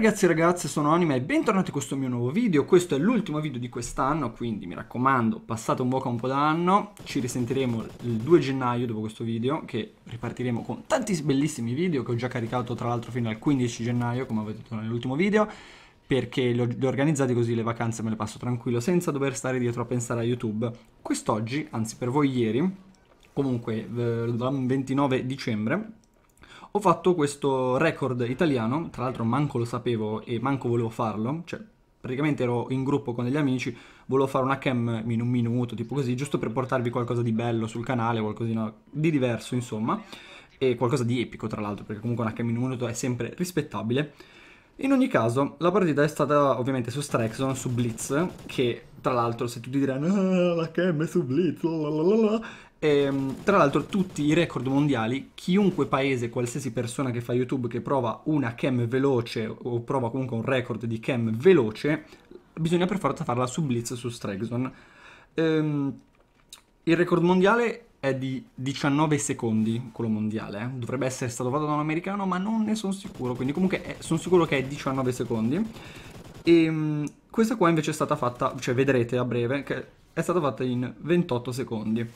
ragazzi e ragazze, sono Anima e bentornati in questo mio nuovo video. Questo è l'ultimo video di quest'anno, quindi mi raccomando, passate un po' un po' d'anno. Ci risentiremo il 2 gennaio dopo questo video, che ripartiremo con tanti bellissimi video che ho già caricato tra l'altro fino al 15 gennaio, come avete detto nell'ultimo video, perché li ho, li ho organizzati così le vacanze me le passo tranquillo, senza dover stare dietro a pensare a YouTube. Quest'oggi, anzi per voi ieri, comunque 29 dicembre, ho fatto questo record italiano, tra l'altro manco lo sapevo e manco volevo farlo, cioè praticamente ero in gruppo con degli amici, volevo fare una cam in un minuto, tipo così, giusto per portarvi qualcosa di bello sul canale, qualcosa di diverso, insomma, e qualcosa di epico, tra l'altro, perché comunque una cam in un minuto è sempre rispettabile. In ogni caso, la partita è stata ovviamente su Strexon, su Blitz, che tra l'altro se tutti diranno ah, la cam è su Blitz, lalalala, e, ehm, tra l'altro tutti i record mondiali, chiunque paese, qualsiasi persona che fa YouTube che prova una cam veloce o prova comunque un record di cam veloce, bisogna per forza farla su Blitz su Stregson. Ehm, il record mondiale è di 19 secondi, quello mondiale, eh. dovrebbe essere stato fatto da un americano ma non ne sono sicuro, quindi comunque eh, sono sicuro che è 19 secondi. E ehm, questa qua invece è stata fatta, cioè vedrete a breve, che è stata fatta in 28 secondi.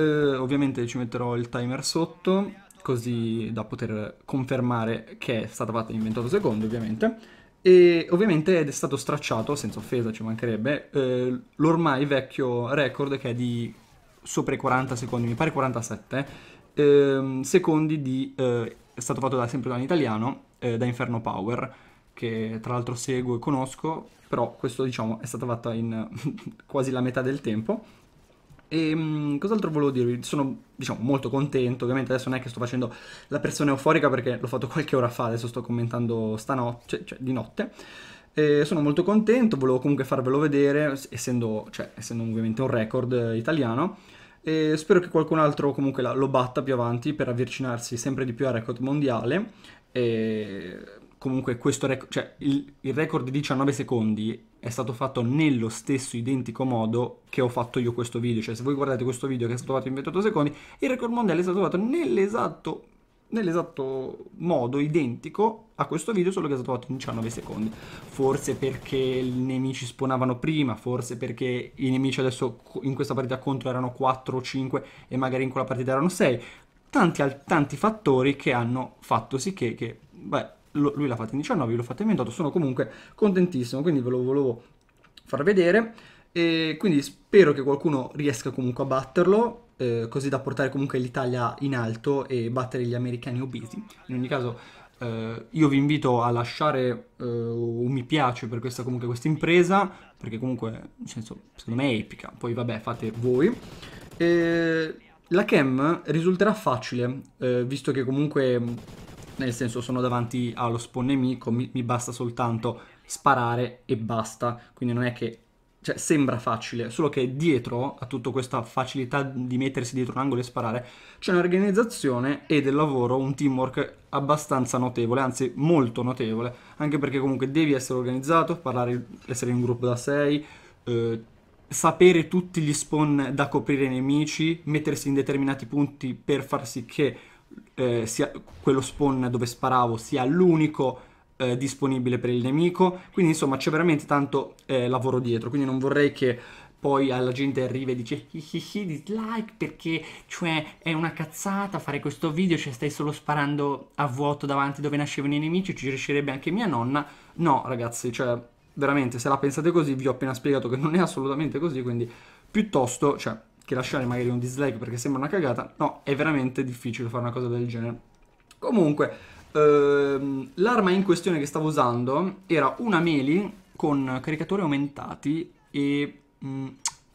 Eh, ovviamente ci metterò il timer sotto, così da poter confermare che è stata fatta in 28 secondi, ovviamente. E ovviamente è stato stracciato, senza offesa ci mancherebbe, eh, l'ormai vecchio record che è di sopra i 40 secondi, mi pare 47, eh, secondi di... Eh, è stato fatto da, sempre da un italiano, eh, da Inferno Power, che tra l'altro seguo e conosco, però questo diciamo è stato fatto in quasi la metà del tempo e um, cos'altro volevo dirvi? Sono, diciamo, molto contento, ovviamente adesso non è che sto facendo la persona euforica perché l'ho fatto qualche ora fa, adesso sto commentando stanotte, cioè, cioè di notte. E eh, sono molto contento, volevo comunque farvelo vedere, essendo, cioè, essendo ovviamente un record eh, italiano. E spero che qualcun altro comunque la, lo batta più avanti per avvicinarsi sempre di più al record mondiale. E comunque questo record, cioè il, il, record di 19 secondi è stato fatto nello stesso identico modo che ho fatto io questo video, cioè se voi guardate questo video che è stato fatto in 28 secondi, il record mondiale è stato fatto nell'esatto, nell'esatto modo identico a questo video, solo che è stato fatto in 19 secondi. Forse perché i nemici spawnavano prima, forse perché i nemici adesso in questa partita contro erano 4 o 5 e magari in quella partita erano 6. Tanti, tanti fattori che hanno fatto sì che, che beh, lui l'ha fatta in 19, io l'ho fatta in 28, sono comunque contentissimo, quindi ve lo volevo far vedere. E quindi spero che qualcuno riesca comunque a batterlo, eh, così da portare comunque l'Italia in alto e battere gli americani obesi. In ogni caso eh, io vi invito a lasciare eh, un mi piace per questa, comunque, questa impresa, perché comunque, nel senso, secondo me è epica. Poi vabbè, fate voi. la cam risulterà facile, eh, visto che comunque nel senso sono davanti allo spawn nemico, mi, mi basta soltanto sparare e basta, quindi non è che cioè, sembra facile, solo che dietro a tutta questa facilità di mettersi dietro un angolo e sparare c'è un'organizzazione e del lavoro, un teamwork abbastanza notevole, anzi molto notevole, anche perché comunque devi essere organizzato, parlare, essere in un gruppo da 6, eh, sapere tutti gli spawn da coprire i nemici, mettersi in determinati punti per far sì che eh, sia, quello spawn dove sparavo sia l'unico eh, disponibile per il nemico. Quindi insomma c'è veramente tanto eh, lavoro dietro, quindi non vorrei che poi alla gente arrivi e dice hihihi dislike perché cioè è una cazzata fare questo video, cioè stai solo sparando a vuoto davanti dove nascevano i nemici, ci riuscirebbe anche mia nonna. No ragazzi, cioè veramente se la pensate così vi ho appena spiegato che non è assolutamente così, quindi piuttosto, cioè che lasciare magari un dislike perché sembra una cagata. No, è veramente difficile fare una cosa del genere. Comunque, ehm, l'arma in questione che stavo usando era una melee con caricatori aumentati e mh, mm,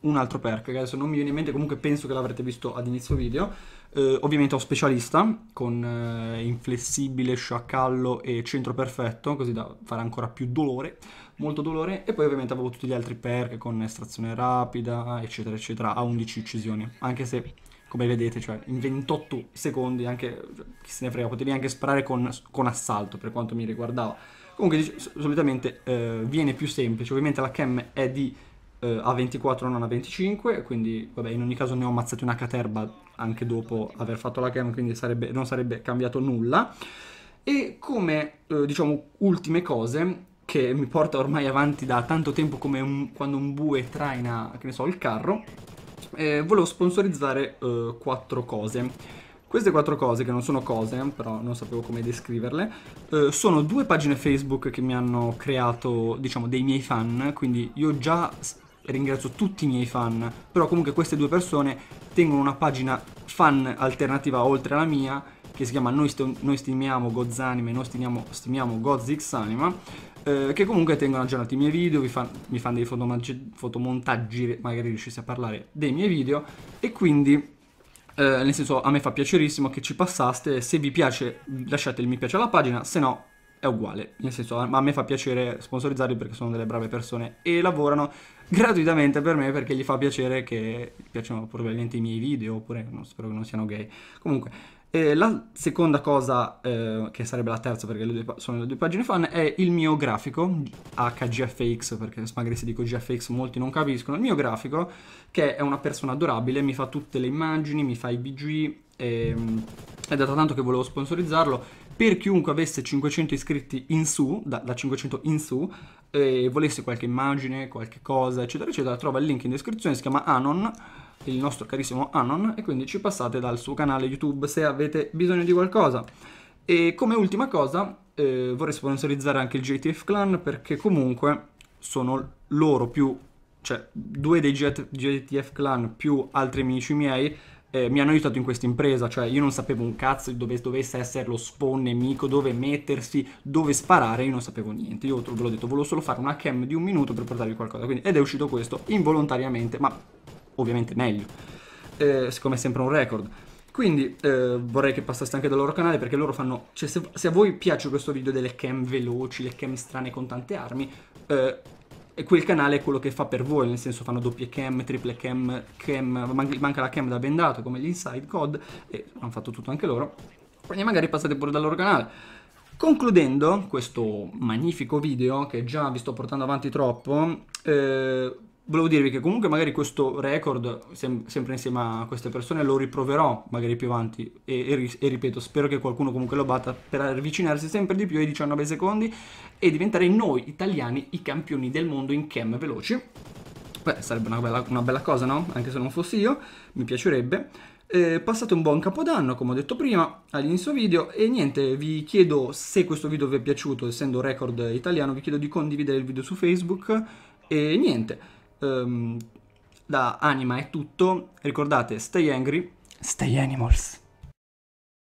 un altro perk che adesso non mi viene in mente, comunque penso che l'avrete visto ad inizio video. Eh, ovviamente ho specialista con eh, inflessibile, sciacallo e centro perfetto, così da fare ancora più dolore, molto dolore. E poi ovviamente avevo tutti gli altri perk con estrazione rapida, eccetera, eccetera, a 11 uccisioni. Anche se, come vedete, cioè in 28 secondi, anche chi se ne frega, potevi anche sparare con, con assalto per quanto mi riguardava. Comunque, solitamente eh, viene più semplice. Ovviamente la cam è di eh, a 24 non a 25, quindi vabbè in ogni caso ne ho ammazzati una caterba anche dopo aver fatto la cam, quindi sarebbe, non sarebbe cambiato nulla. E come eh, diciamo ultime cose che mi porta ormai avanti da tanto tempo come un, quando un bue traina, che ne so, il carro, eh, volevo sponsorizzare eh, quattro cose. Queste quattro cose, che non sono cose, eh, però non sapevo come descriverle, eh, sono due pagine Facebook che mi hanno creato, diciamo, dei miei fan, quindi io già ringrazio tutti i miei fan, però comunque queste due persone tengono una pagina fan alternativa oltre alla mia che si chiama Noi, st noi stimiamo Gozanime, noi stimiamo, stimiamo Gozixanima, eh, che comunque tengono aggiornati i miei video, mi fanno fan dei fotomontaggi, magari riuscissi a parlare dei miei video, e quindi... Eh, nel senso a me fa piacerissimo che ci passaste, se vi piace lasciate il mi piace alla pagina, se no è uguale, nel senso a me fa piacere sponsorizzarli perché sono delle brave persone e lavorano gratuitamente per me perché gli fa piacere che piacciono probabilmente i miei video oppure no, spero che non siano gay. Comunque, eh, la seconda cosa, eh, che sarebbe la terza perché le due, sono le due pagine fan, è il mio grafico, HGFX, perché magari se dico GFX molti non capiscono, il mio grafico che è una persona adorabile, mi fa tutte le immagini, mi fa i BG, e, ehm, è da tanto che volevo sponsorizzarlo, per chiunque avesse 500 iscritti in su, da, da 500 in su, e volesse qualche immagine, qualche cosa, eccetera, eccetera, trova il link in descrizione, si chiama Anon, il nostro carissimo Anon, e quindi ci passate dal suo canale YouTube se avete bisogno di qualcosa. E come ultima cosa eh, vorrei sponsorizzare anche il JTF Clan perché comunque sono loro più, cioè due dei JTF Clan più altri amici miei eh, mi hanno aiutato in questa impresa, cioè io non sapevo un cazzo di dove dovesse essere lo spawn nemico, dove mettersi, dove sparare, io non sapevo niente, io ve l'ho detto, volevo solo fare una cam di un minuto per portarvi qualcosa, quindi, ed è uscito questo involontariamente, ma ovviamente meglio, eh, siccome è sempre un record. Quindi eh, vorrei che passaste anche dal loro canale perché loro fanno... Cioè se, se, a voi piace questo video delle cam veloci, le cam strane con tante armi, eh, e quel canale è quello che fa per voi, nel senso fanno doppie cam, triple cam, cam manca la cam da bendato come gli Inside Code e hanno fatto tutto anche loro. Quindi magari passate pure dal loro canale. Concludendo questo magnifico video che già vi sto portando avanti troppo, eh, volevo dirvi che comunque magari questo record, sem- sempre insieme a queste persone, lo riproverò magari più avanti e, e, ri- e, ripeto, spero che qualcuno comunque lo batta per avvicinarsi sempre di più ai 19 secondi e diventare noi italiani i campioni del mondo in cam veloci. Beh, sarebbe una bella, una bella cosa, no? Anche se non fossi io, mi piacerebbe. Eh, passate un buon capodanno, come ho detto prima, all'inizio video. E niente, vi chiedo se questo video vi è piaciuto, essendo un record italiano, vi chiedo di condividere il video su Facebook. E niente um, da Anima è tutto, ricordate, stay angry, stay animals.